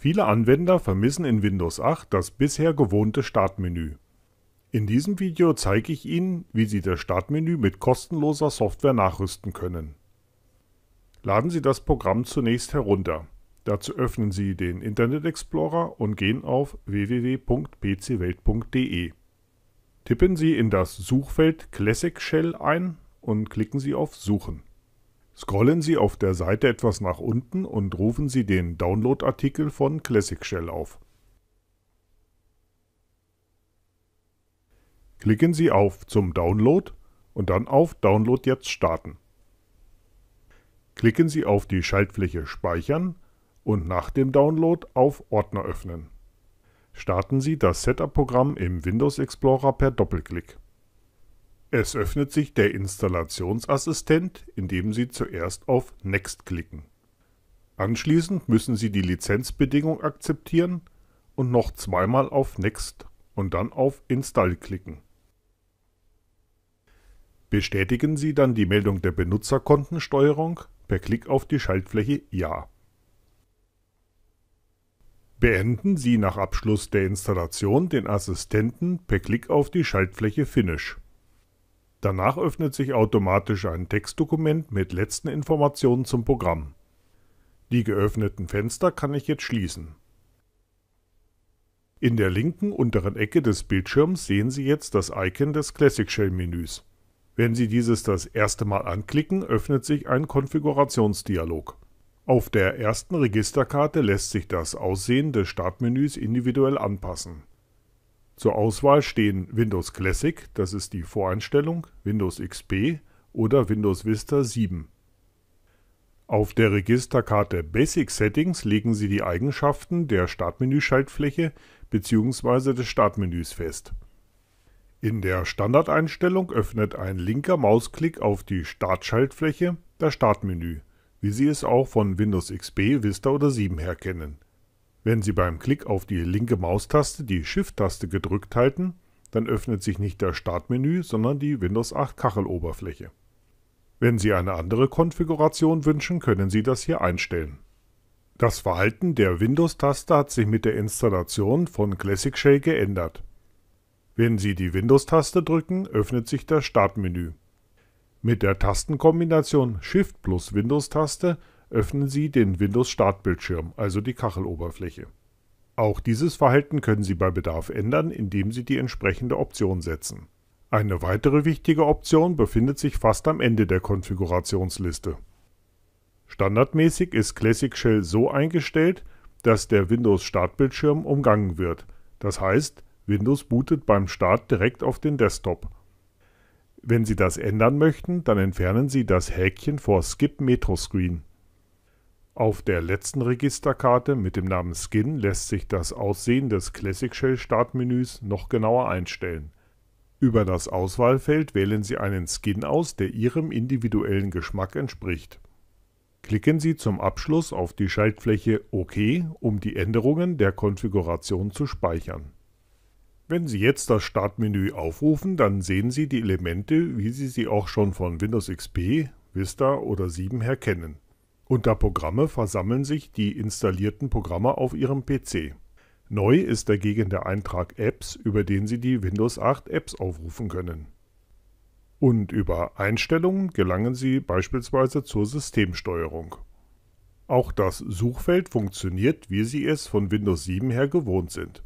Viele Anwender vermissen in Windows 8 das bisher gewohnte Startmenü. In diesem Video zeige ich Ihnen, wie Sie das Startmenü mit kostenloser Software nachrüsten können. Laden Sie das Programm zunächst herunter. Dazu öffnen Sie den Internet Explorer und gehen auf www.pcwelt.de. Tippen Sie in das Suchfeld Classic Shell ein und klicken Sie auf Suchen. Scrollen Sie auf der Seite etwas nach unten und rufen Sie den Download-Artikel von Classic Shell auf. Klicken Sie auf zum Download und dann auf Download jetzt starten. Klicken Sie auf die Schaltfläche Speichern und nach dem Download auf Ordner öffnen. Starten Sie das Setup-Programm im Windows Explorer per Doppelklick. Es öffnet sich der Installationsassistent, indem Sie zuerst auf Next klicken. Anschließend müssen Sie die Lizenzbedingung akzeptieren und noch zweimal auf Next und dann auf Install klicken. Bestätigen Sie dann die Meldung der Benutzerkontensteuerung per Klick auf die Schaltfläche Ja. Beenden Sie nach Abschluss der Installation den Assistenten per Klick auf die Schaltfläche Finish. Danach öffnet sich automatisch ein Textdokument mit letzten Informationen zum Programm. Die geöffneten Fenster kann ich jetzt schließen. In der linken unteren Ecke des Bildschirms sehen Sie jetzt das Icon des Classic Shell Menüs. Wenn Sie dieses das erste Mal anklicken, öffnet sich ein Konfigurationsdialog. Auf der ersten Registerkarte lässt sich das Aussehen des Startmenüs individuell anpassen. Zur Auswahl stehen Windows Classic, das ist die Voreinstellung, Windows XP oder Windows Vista 7. Auf der Registerkarte Basic Settings legen Sie die Eigenschaften der Startmenüschaltfläche bzw. des Startmenüs fest. In der Standardeinstellung öffnet ein linker Mausklick auf die Startschaltfläche das Startmenü, wie Sie es auch von Windows XP, Vista oder 7 her kennen wenn Sie beim Klick auf die linke Maustaste die Shift-Taste gedrückt halten, dann öffnet sich nicht das Startmenü, sondern die Windows 8 Kacheloberfläche. Wenn Sie eine andere Konfiguration wünschen, können Sie das hier einstellen. Das Verhalten der Windows-Taste hat sich mit der Installation von Classic Shell geändert. Wenn Sie die Windows-Taste drücken, öffnet sich das Startmenü. Mit der Tastenkombination Shift plus Windows-Taste öffnen Sie den Windows-Startbildschirm, also die Kacheloberfläche. Auch dieses Verhalten können Sie bei Bedarf ändern, indem Sie die entsprechende Option setzen. Eine weitere wichtige Option befindet sich fast am Ende der Konfigurationsliste. Standardmäßig ist Classic Shell so eingestellt, dass der Windows-Startbildschirm umgangen wird. Das heißt, Windows bootet beim Start direkt auf den Desktop. Wenn Sie das ändern möchten, dann entfernen Sie das Häkchen vor Skip Metro Screen. Auf der letzten Registerkarte mit dem Namen Skin lässt sich das Aussehen des Classic Shell Startmenüs noch genauer einstellen. Über das Auswahlfeld wählen Sie einen Skin aus, der Ihrem individuellen Geschmack entspricht. Klicken Sie zum Abschluss auf die Schaltfläche OK, um die Änderungen der Konfiguration zu speichern. Wenn Sie jetzt das Startmenü aufrufen, dann sehen Sie die Elemente, wie Sie sie auch schon von Windows XP, Vista oder 7 her kennen. Unter Programme versammeln sich die installierten Programme auf Ihrem PC. Neu ist dagegen der Eintrag Apps, über den Sie die Windows 8 Apps aufrufen können. Und über Einstellungen gelangen Sie beispielsweise zur Systemsteuerung. Auch das Suchfeld funktioniert, wie Sie es von Windows 7 her gewohnt sind.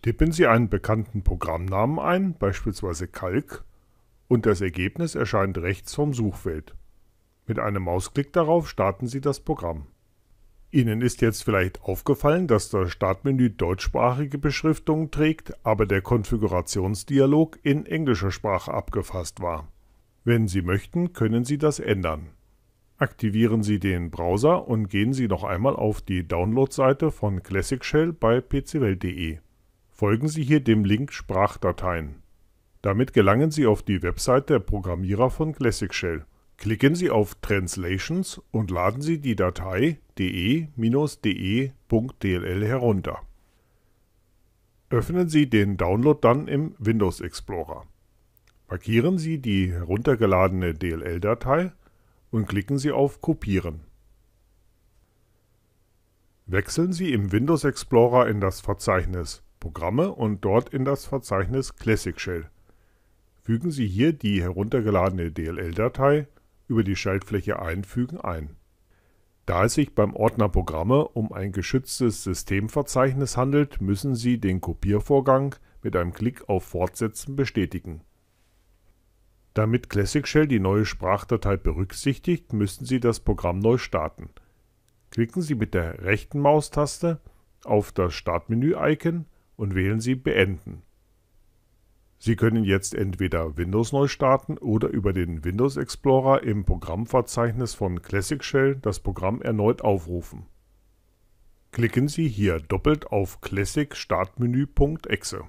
Tippen Sie einen bekannten Programmnamen ein, beispielsweise Calc, und das Ergebnis erscheint rechts vom Suchfeld. Mit einem Mausklick darauf starten Sie das Programm. Ihnen ist jetzt vielleicht aufgefallen, dass das Startmenü deutschsprachige Beschriftungen trägt, aber der Konfigurationsdialog in englischer Sprache abgefasst war. Wenn Sie möchten, können Sie das ändern. Aktivieren Sie den Browser und gehen Sie noch einmal auf die Downloadseite von Classic Shell bei pcwelt.de. Folgen Sie hier dem Link Sprachdateien. Damit gelangen Sie auf die Website der Programmierer von Classic Shell. Klicken Sie auf Translations und laden Sie die Datei de-de.dll herunter. Öffnen Sie den Download dann im Windows Explorer. Markieren Sie die heruntergeladene DLL-Datei und klicken Sie auf Kopieren. Wechseln Sie im Windows Explorer in das Verzeichnis Programme und dort in das Verzeichnis Classic Shell. Fügen Sie hier die heruntergeladene DLL-Datei über die Schaltfläche Einfügen ein. Da es sich beim Ordner Programme um ein geschütztes Systemverzeichnis handelt, müssen Sie den Kopiervorgang mit einem Klick auf Fortsetzen bestätigen. Damit Classic Shell die neue Sprachdatei berücksichtigt, müssen Sie das Programm neu starten. Klicken Sie mit der rechten Maustaste auf das Startmenü-Icon und wählen Sie Beenden. Sie können jetzt entweder Windows neu starten oder über den Windows Explorer im Programmverzeichnis von Classic Shell das Programm erneut aufrufen. Klicken Sie hier doppelt auf Classic Startmenü.exe.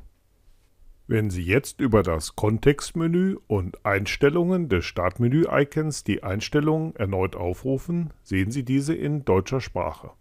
Wenn Sie jetzt über das Kontextmenü und Einstellungen des Startmenü-Icons die Einstellungen erneut aufrufen, sehen Sie diese in deutscher Sprache